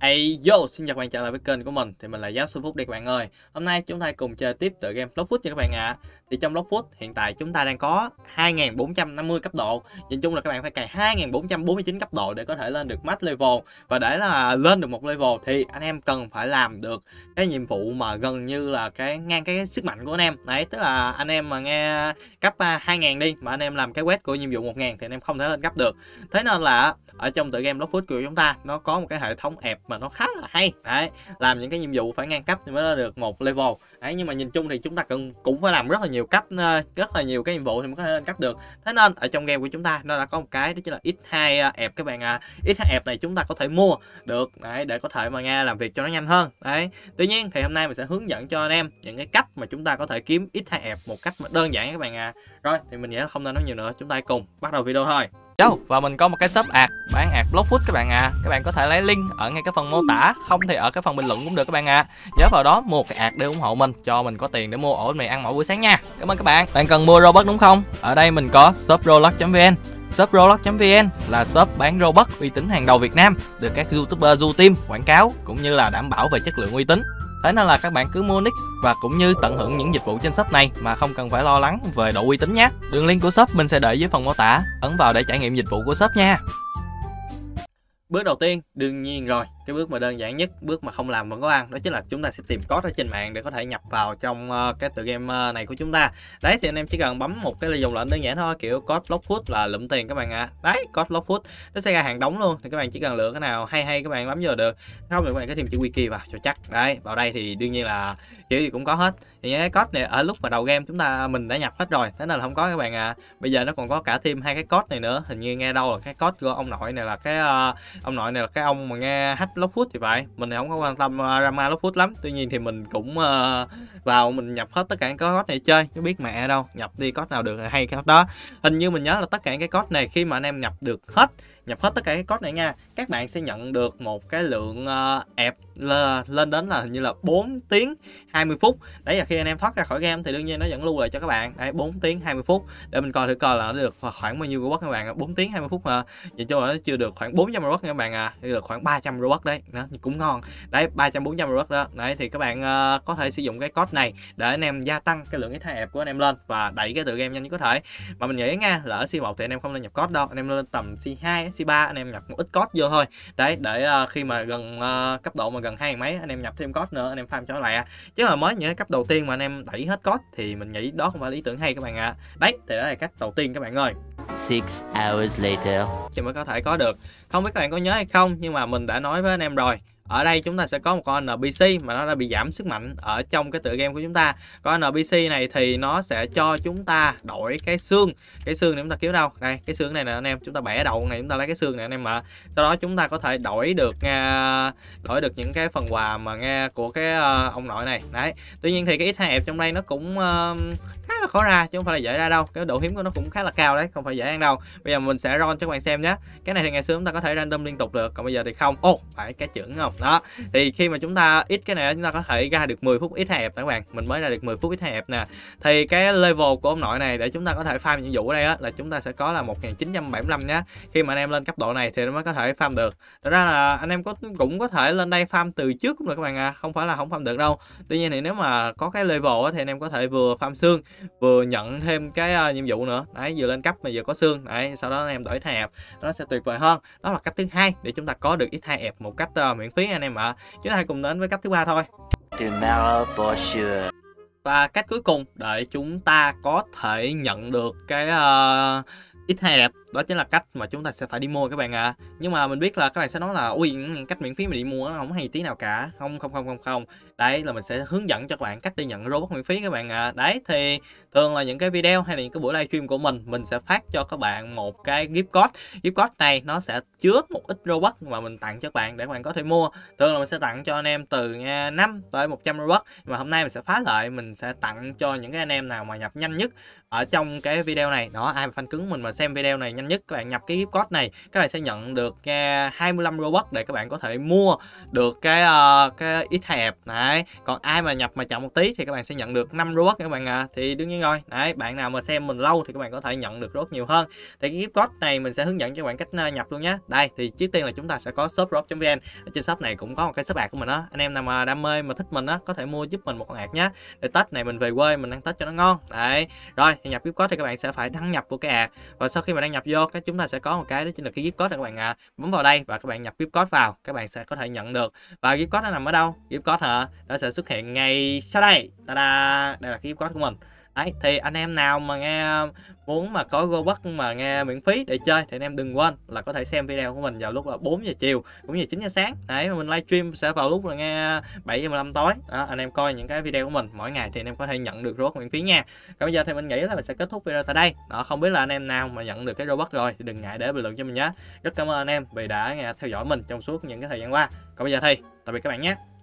Hey yo, xin chào các bạn trở lại với kênh của mình Thì mình là Giáo Sư Phúc đây các bạn ơi Hôm nay chúng ta cùng chơi tiếp tựa game Blockfoot nha các bạn ạ à. Thì trong Blockfoot hiện tại chúng ta đang có 2450 cấp độ Nhìn chung là các bạn phải cày 2449 cấp độ để có thể lên được max level Và để là lên được một level thì anh em cần phải làm được cái nhiệm vụ mà gần như là cái ngang cái sức mạnh của anh em Đấy, tức là anh em mà nghe cấp 2000 à, đi mà anh em làm cái quest của nhiệm vụ 1000 thì anh em không thể lên cấp được Thế nên là ở trong tựa game Blockfoot của chúng ta nó có một cái hệ thống ẹp mà nó khá là hay đấy làm những cái nhiệm vụ phải ngang cấp thì mới được một level ấy nhưng mà nhìn chung thì chúng ta cần cũng phải làm rất là nhiều cấp ờ, rất là nhiều cái nhiệm vụ thì mới có thể lên cấp được thế nên ở trong game của chúng ta nó đã có một cái đó chính là x2 ẹp ờ, các bạn ạ à. x2 ẹp này chúng ta có thể mua được đấy để có thể mà nghe làm việc cho nó nhanh hơn đấy tuy nhiên thì hôm nay mình sẽ hướng dẫn cho anh em những cái cách mà chúng ta có thể kiếm x2 ẹp một cách mà đơn giản các bạn ạ à. rồi thì mình sẽ không nên nói nhiều nữa chúng ta cùng bắt đầu video thôi Yo, và mình có một cái shop ạc bán ạc Blockfoot các bạn à các bạn có thể lấy link ở ngay cái phần mô tả không thì ở cái phần bình luận cũng được các bạn à nhớ vào đó mua cái ạc để ủng hộ mình cho mình có tiền để mua ổ mì ăn mỗi buổi sáng nha cảm ơn các bạn bạn cần mua robot đúng không ở đây mình có shop vn Shop Roblox.vn là shop bán robot uy tín hàng đầu Việt Nam được các YouTuber du team quảng cáo cũng như là đảm bảo về chất lượng uy tín. Thế nên là các bạn cứ mua nick và cũng như tận hưởng những dịch vụ trên shop này mà không cần phải lo lắng về độ uy tín nhé. Đường link của shop mình sẽ để dưới phần mô tả, ấn vào để trải nghiệm dịch vụ của shop nha. Bước đầu tiên đương nhiên rồi, cái bước mà đơn giản nhất, bước mà không làm vẫn có ăn đó chính là chúng ta sẽ tìm code ở trên mạng để có thể nhập vào trong uh, cái tựa game ờ, này của chúng ta. Đấy thì anh em chỉ cần bấm một cái dùng lệnh đơn giản thôi, kiểu code Blockfoot là lụm tiền các bạn ạ. À. Đấy, code Blockfoot nó sẽ ra hàng đóng luôn thì các bạn chỉ cần lựa cái nào hay hay các bạn bấm giờ được. Không thì các bạn có thêm chữ wiki vào cho chắc. Đấy, vào đây thì đương nhiên là kiểu gì cũng có hết. Thì những cái code này ở lúc mà đầu game chúng ta mình đã nhập hết rồi, thế nên là không có các bạn ạ. À. Bây giờ nó còn có cả thêm hai cái code này nữa, hình như nghe đâu là cái code của ông nội này là cái uh, ông nội này là cái ông mà nghe hack Lockwood thì phải mình thì không có quan tâm ờ, drama Lockwood lắm tuy nhiên thì mình cũng uh, vào mình nhập hết tất cả các code này chơi chứ biết mẹ đâu nhập đi code nào được hay cái đó hình như mình nhớ là tất cả những cái code này khi mà anh em nhập được hết nhập hết tất cả cái code này nha các bạn sẽ nhận được một cái lượng ờ, ẹp uh, lên đến là hình như là 4 tiếng 20 phút đấy là khi anh em thoát ra khỏi game thì đương nhiên nó vẫn lưu lại cho các bạn đấy 4 tiếng 20 phút để mình coi thử coi là nó được khoảng bao nhiêu robot các bạn 4 tiếng 20 phút mà vậy cho nó chưa được khoảng 400 robot các bạn à được khoảng 300 robot đấy nó cũng ngon đấy 300 400 robot đó đấy thì các bạn uh, có thể sử dụng cái code này để anh em gia tăng cái lượng cái thai ẹp của anh em lên và đẩy cái tựa game nhanh nhất có thể mà mình nghĩ nha là ở C1 thì anh em không nên nhập code đâu anh em lên tầm C2 C Shiba anh em nhập một ít code vô thôi đấy để uh, khi mà gần uh, cấp độ mà gần hai mấy anh em nhập thêm code nữa anh em farm cho lẹ chứ mà mới những cấp đầu tiên mà anh em đẩy hết code thì mình nghĩ đó không phải lý tưởng hay các bạn ạ à. đấy thì đó là cách đầu tiên các bạn ơi 6 hours later thì mới có thể có được không biết các bạn có nhớ hay không nhưng mà mình đã nói với anh em rồi ở đây chúng ta sẽ có một con NPC mà nó đã bị giảm sức mạnh ở trong cái tựa game của chúng ta con NPC này thì nó sẽ cho chúng ta đổi cái xương cái xương này chúng ta kiếm đâu đây cái xương này nè anh em chúng ta bẻ đầu này chúng ta lấy cái xương này anh em ạ sau đó chúng ta có thể đổi được à, đổi được những cái phần quà mà nghe của cái ờ, ông nội này đấy tuy nhiên thì cái ít hai hẹp trong đây nó cũng là khó ra chứ không phải là dễ ra đâu cái độ hiếm của nó cũng khá là cao đấy không phải dễ ăn đâu bây giờ mình sẽ roll cho các bạn xem nhé cái này thì ngày xưa chúng ta có thể random liên tục được còn bây giờ thì không ô phải cái chữ không đó thì khi mà chúng ta ít cái này chúng ta có thể ra được 10 phút ít hẹp các bạn mình mới ra được 10 phút ít hẹp nè thì cái level của ông nội này để chúng ta có thể farm nhiệm vụ ở đây á là chúng ta sẽ có là 1975 nhé khi mà anh em lên cấp độ này thì nó mới có thể farm được Đó ra là anh em có cũng có thể lên đây farm từ trước cũng được các bạn à không phải là không farm được đâu tuy nhiên thì nếu mà có cái level á, thì anh em có thể vừa farm xương vừa nhận thêm cái uh, nhiệm vụ nữa đấy vừa lên cấp mà vừa có xương đấy sau đó anh em đổi thay nó sẽ tuyệt vời hơn đó là cách thứ hai để chúng ta có được ít thay ẹp một cách uh, miễn phí anh em ạ à. chúng ta hãy cùng đến với cách thứ ba thôi và cách cuối cùng để chúng ta có thể nhận được cái uh, ít hay đẹp đó chính là cách mà chúng ta sẽ phải đi mua các bạn ạ à. nhưng mà mình biết là các bạn sẽ nói là ui cách miễn phí mà đi mua nó không hay tí nào cả không không không không không đấy là mình sẽ hướng dẫn cho các bạn cách đi nhận robot miễn phí các bạn ạ à. đấy thì thường là những cái video hay là những cái buổi livestream của mình mình sẽ phát cho các bạn một cái gift code gift code này nó sẽ chứa một ít robot mà mình tặng cho các bạn để các bạn có thể mua thường là mình sẽ tặng cho anh em từ 5 à, tới 100 robot nhưng mà hôm nay mình sẽ phá lại mình sẽ tặng cho những cái anh em nào mà nhập nhanh nhất ở trong cái video này đó ai mà fan cứng mình mà xem video này nhanh nhất các bạn nhập cái gift code này các bạn sẽ nhận được uh, 25 robot để các bạn có thể mua được cái uh, cái ít hẹp đấy còn ai mà nhập mà chậm một tí thì các bạn sẽ nhận được 5 robot các bạn à thì đương nhiên rồi đấy bạn nào mà xem mình lâu thì các bạn có thể nhận được rất nhiều hơn thì cái gift code này mình sẽ hướng dẫn cho các bạn cách ờ, nhập luôn nhé đây thì trước tiên là chúng ta sẽ có shop vn ở trên shop này cũng có một cái shop bạc của mình đó anh em nào mà đam mê mà thích mình á có thể mua giúp mình một con hạt nhé để tết này mình về quê mình ăn tết cho nó ngon đấy rồi thì nhập gift code thì các bạn sẽ phải đăng nhập của cái hạt và sau khi mà đăng nhập vô vô các chúng ta sẽ có một cái đó chính là cái zip code các bạn ạ à. bấm vào đây và các bạn nhập zip code vào các bạn sẽ có thể nhận được và zip code nó nằm ở đâu zip code hả nó sẽ xuất hiện ngay sau đây ta đây là cái zip code của mình Đấy, thì anh em nào mà nghe muốn mà có Robux mà nghe miễn phí để chơi thì anh em đừng quên là có thể xem video của mình vào lúc là 4 giờ chiều cũng như 9 giờ sáng. Đấy mà mình livestream sẽ vào lúc là nghe 7 giờ 15 tối. Đó, anh em coi những cái video của mình mỗi ngày thì anh em có thể nhận được Robux miễn phí nha. Còn bây giờ thì mình nghĩ là mình sẽ kết thúc video tại đây. Đó, không biết là anh em nào mà nhận được cái Robux rồi thì đừng ngại để bình luận cho mình nhé. Rất cảm ơn anh em vì đã nghe theo dõi mình trong suốt những cái thời gian qua. Còn bây giờ thì tạm biệt các bạn nhé.